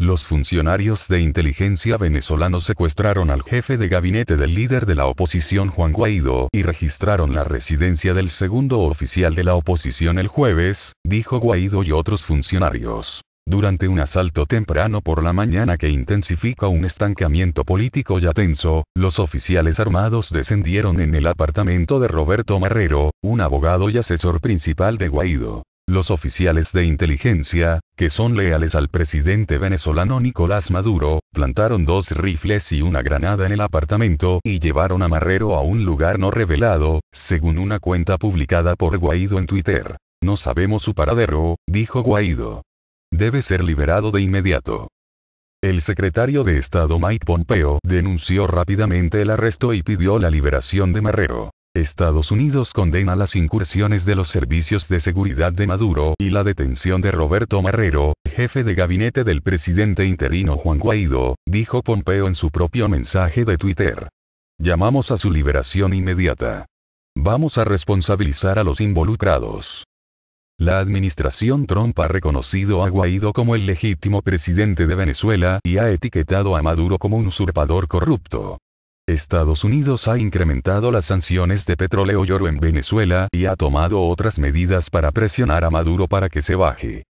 Los funcionarios de inteligencia venezolanos secuestraron al jefe de gabinete del líder de la oposición Juan Guaidó y registraron la residencia del segundo oficial de la oposición el jueves, dijo Guaidó y otros funcionarios. Durante un asalto temprano por la mañana que intensifica un estancamiento político ya tenso, los oficiales armados descendieron en el apartamento de Roberto Marrero, un abogado y asesor principal de Guaido. Los oficiales de inteligencia, que son leales al presidente venezolano Nicolás Maduro, plantaron dos rifles y una granada en el apartamento y llevaron a Marrero a un lugar no revelado, según una cuenta publicada por Guaido en Twitter. No sabemos su paradero, dijo Guaido. Debe ser liberado de inmediato. El secretario de Estado Mike Pompeo denunció rápidamente el arresto y pidió la liberación de Marrero. Estados Unidos condena las incursiones de los servicios de seguridad de Maduro y la detención de Roberto Marrero, jefe de gabinete del presidente interino Juan Guaido, dijo Pompeo en su propio mensaje de Twitter. Llamamos a su liberación inmediata. Vamos a responsabilizar a los involucrados. La administración Trump ha reconocido a Guaido como el legítimo presidente de Venezuela y ha etiquetado a Maduro como un usurpador corrupto. Estados Unidos ha incrementado las sanciones de petróleo y oro en Venezuela y ha tomado otras medidas para presionar a Maduro para que se baje.